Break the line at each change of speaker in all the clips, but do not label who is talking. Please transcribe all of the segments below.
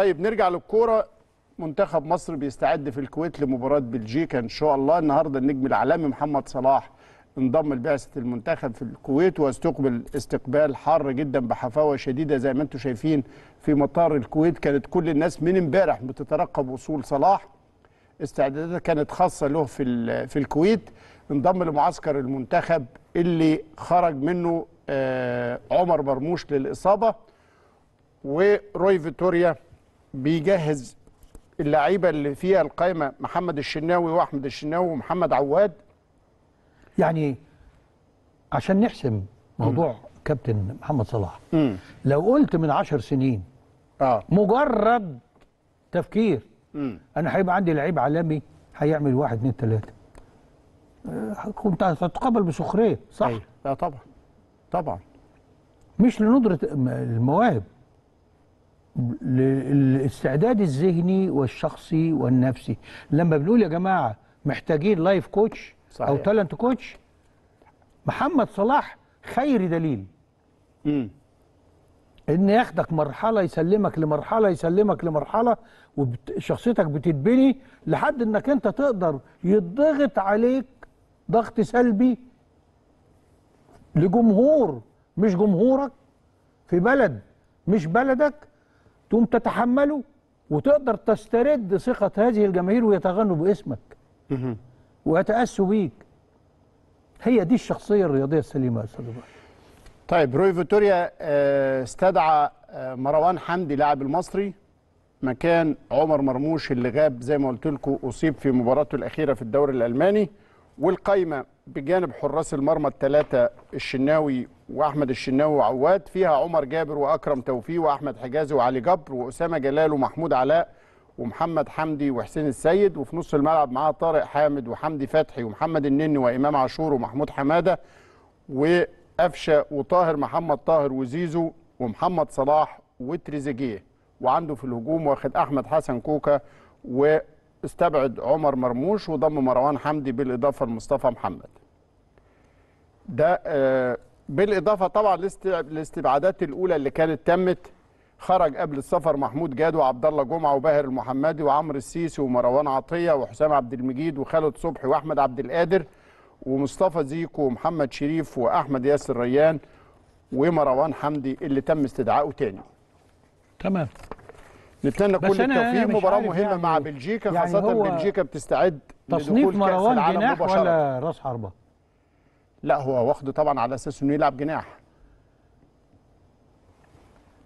طيب نرجع للكوره منتخب مصر بيستعد في الكويت لمباراه بلجيكا ان شاء الله النهارده النجم العالمي محمد صلاح انضم لبعثه المنتخب في الكويت واستقبل استقبال حار جدا بحفاوه شديده زي ما انتم شايفين في مطار الكويت كانت كل الناس من امبارح بتترقب وصول صلاح استعداداتها كانت خاصه له في في الكويت انضم لمعسكر المنتخب اللي خرج منه آه، عمر مرموش للاصابه وروي فيتوريا بيجهز اللعيبه اللي فيها القايمه محمد الشناوي واحمد الشناوي ومحمد عواد
يعني عشان نحسم موضوع م. كابتن محمد صلاح م. لو قلت من عشر سنين آه. مجرد تفكير م. انا هيبقى عندي لعيب عالمي هيعمل واحد اثنين ثلاثه آه، كنت هتتقبل بسخريه صح؟ لا طبعا طبعا مش لندره المواهب للاستعداد الذهني والشخصي والنفسي لما بنقول يا جماعه محتاجين لايف كوتش صحيح. او تالنت كوتش محمد صلاح خير دليل امم ان ياخدك مرحله يسلمك لمرحله يسلمك لمرحله وشخصيتك بتتبني لحد انك انت تقدر يضغط عليك ضغط سلبي لجمهور مش جمهورك في بلد مش بلدك تقوم تتحمله وتقدر تسترد ثقة هذه الجماهير ويتغنوا باسمك ويتأسوا بيك هي دي الشخصية الرياضية السليمة يا أستاذ
طيب روي فيتوريا آه، استدعى آه، مروان حمدي لاعب المصري مكان عمر مرموش اللي غاب زي ما قلت لكم أصيب في مباراته الأخيرة في الدوري الألماني والقايمة بجانب حراس المرمى الثلاثه الشناوي واحمد الشناوي وعواد فيها عمر جابر واكرم توفيق واحمد حجازي وعلي جبر واسامه جلال ومحمود علاء ومحمد حمدي وحسين السيد وفي نص الملعب معاه طارق حامد وحمدي فتحي ومحمد النني وامام عاشور ومحمود حماده وقفشه وطاهر محمد طاهر وزيزو ومحمد صلاح وتريزيجيه وعنده في الهجوم واخد احمد حسن كوكا واستبعد عمر مرموش وضم مروان حمدي بالاضافه لمصطفى محمد ده آه، بالاضافه طبعا للاستبعادات الاولى اللي كانت تمت خرج قبل السفر محمود جاد وعبد الله جمعه وباهر المحمدي وعمرو السيسي ومروان عطيه وحسام عبد المجيد وخالد صبحي واحمد عبد القادر ومصطفى زيكو ومحمد شريف واحمد ياسر ريان ومروان حمدي اللي تم استدعائه تاني. تمام. نتمنى كل التوفيق يعني مباراه مهمه يعني مع بلجيكا يعني خاصه بلجيكا بتستعد تصنيف مروان جناح ولا راس حربه؟ لا هو واخده طبعا على اساس انه يلعب جناح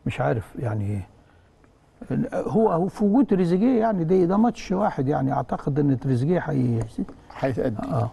مش عارف يعني هو هو في وجود تريزيجيه يعني ده ده ماتش واحد يعني اعتقد ان تريزيجيه هي هيأدي اه